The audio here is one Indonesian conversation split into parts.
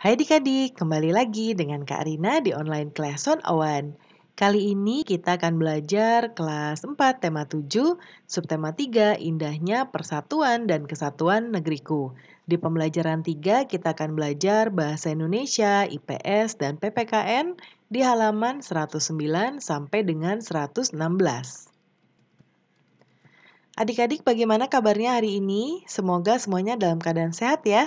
Hai adik-adik, kembali lagi dengan Kak Rina di online kelas on Awan. Kali ini kita akan belajar kelas 4 tema 7, subtema 3 indahnya persatuan dan kesatuan negeriku. Di pembelajaran 3 kita akan belajar bahasa Indonesia, IPS dan PPKN di halaman 109 sampai dengan 116. Adik-adik bagaimana kabarnya hari ini? Semoga semuanya dalam keadaan sehat ya.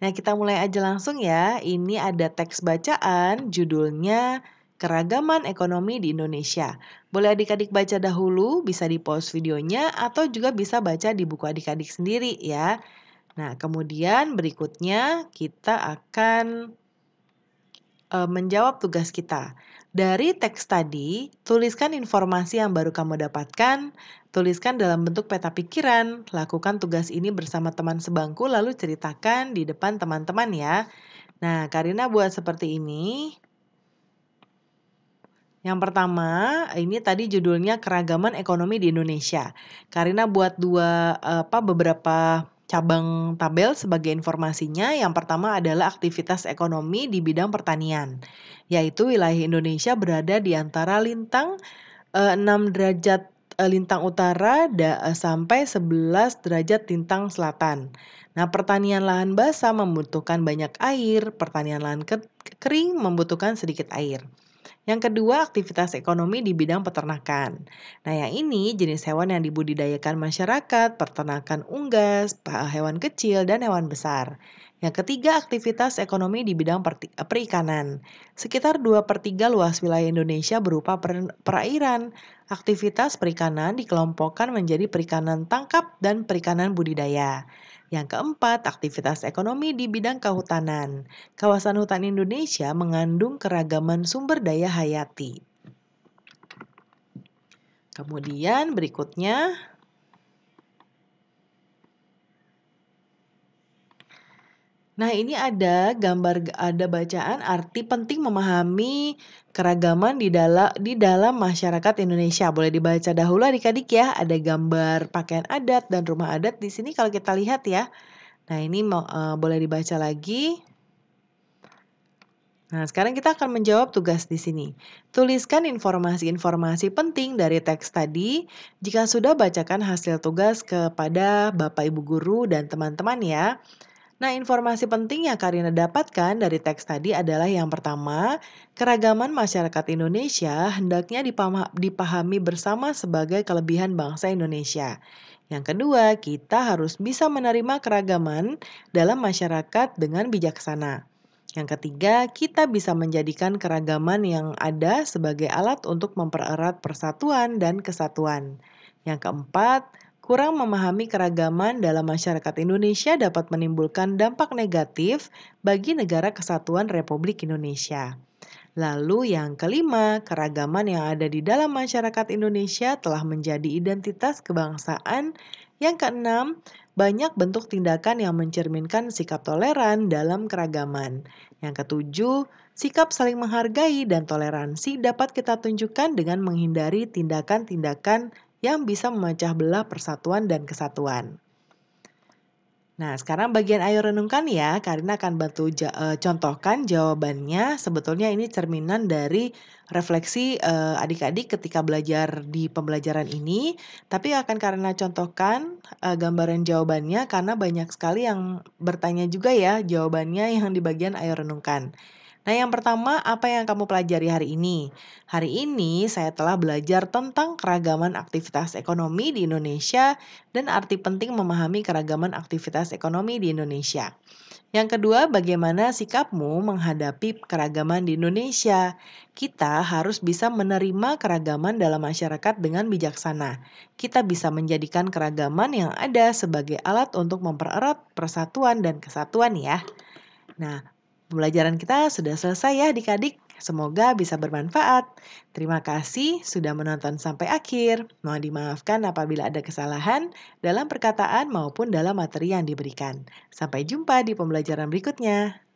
Nah, kita mulai aja langsung ya. Ini ada teks bacaan, judulnya Keragaman Ekonomi di Indonesia. Boleh adik-adik baca dahulu, bisa di pause videonya, atau juga bisa baca di buku adik-adik sendiri ya. Nah, kemudian berikutnya kita akan e, menjawab tugas kita. Dari teks tadi, tuliskan informasi yang baru kamu dapatkan, tuliskan dalam bentuk peta pikiran, lakukan tugas ini bersama teman sebangku lalu ceritakan di depan teman-teman ya. Nah, Karina buat seperti ini. Yang pertama, ini tadi judulnya keragaman ekonomi di Indonesia. Karina buat dua apa beberapa Cabang tabel sebagai informasinya yang pertama adalah aktivitas ekonomi di bidang pertanian, yaitu wilayah Indonesia berada di antara lintang eh, 6 derajat eh, lintang utara da, eh, sampai 11 derajat lintang selatan. Nah, pertanian lahan basah membutuhkan banyak air, pertanian lahan kering membutuhkan sedikit air. Yang kedua, aktivitas ekonomi di bidang peternakan. Nah, yang ini jenis hewan yang dibudidayakan masyarakat, peternakan unggas, hewan kecil, dan hewan besar. Yang ketiga, aktivitas ekonomi di bidang eh, perikanan. Sekitar 2 per 3 luas wilayah Indonesia berupa per perairan. Aktivitas perikanan dikelompokkan menjadi perikanan tangkap dan perikanan budidaya. Yang keempat, aktivitas ekonomi di bidang kehutanan. Kawasan hutan Indonesia mengandung keragaman sumber daya Hayati. Kemudian berikutnya Nah, ini ada gambar ada bacaan arti penting memahami keragaman di dalam di dalam masyarakat Indonesia. Boleh dibaca dahulu Adik-adik ya. Ada gambar pakaian adat dan rumah adat di sini kalau kita lihat ya. Nah, ini uh, boleh dibaca lagi. Nah, sekarang kita akan menjawab tugas di sini. Tuliskan informasi-informasi penting dari teks tadi. Jika sudah bacakan hasil tugas kepada Bapak Ibu guru dan teman-teman ya. Nah, informasi penting yang Karina dapatkan dari teks tadi adalah yang pertama, keragaman masyarakat Indonesia hendaknya dipahami bersama sebagai kelebihan bangsa Indonesia. Yang kedua, kita harus bisa menerima keragaman dalam masyarakat dengan bijaksana. Yang ketiga, kita bisa menjadikan keragaman yang ada sebagai alat untuk mempererat persatuan dan kesatuan. Yang keempat, kurang memahami keragaman dalam masyarakat Indonesia dapat menimbulkan dampak negatif bagi negara kesatuan Republik Indonesia. Lalu yang kelima, keragaman yang ada di dalam masyarakat Indonesia telah menjadi identitas kebangsaan. Yang keenam, banyak bentuk tindakan yang mencerminkan sikap toleran dalam keragaman. Yang ketujuh, sikap saling menghargai dan toleransi dapat kita tunjukkan dengan menghindari tindakan-tindakan yang bisa memecah belah persatuan dan kesatuan. Nah, sekarang bagian ayo renungkan ya. Karina akan bantu ja e, contohkan jawabannya. Sebetulnya ini cerminan dari refleksi e, adik-adik uh, ketika belajar di pembelajaran ini. Tapi akan karena contohkan uh, gambaran jawabannya karena banyak sekali yang bertanya juga ya jawabannya yang di bagian ayo renungkan. Nah, yang pertama, apa yang kamu pelajari hari ini? Hari ini saya telah belajar tentang keragaman aktivitas ekonomi di Indonesia dan arti penting memahami keragaman aktivitas ekonomi di Indonesia. Yang kedua, bagaimana sikapmu menghadapi keragaman di Indonesia? Kita harus bisa menerima keragaman dalam masyarakat dengan bijaksana. Kita bisa menjadikan keragaman yang ada sebagai alat untuk mempererat persatuan dan kesatuan ya. Nah, Pembelajaran kita sudah selesai ya adik-adik. Semoga bisa bermanfaat. Terima kasih sudah menonton sampai akhir. Mohon dimaafkan apabila ada kesalahan dalam perkataan maupun dalam materi yang diberikan. Sampai jumpa di pembelajaran berikutnya.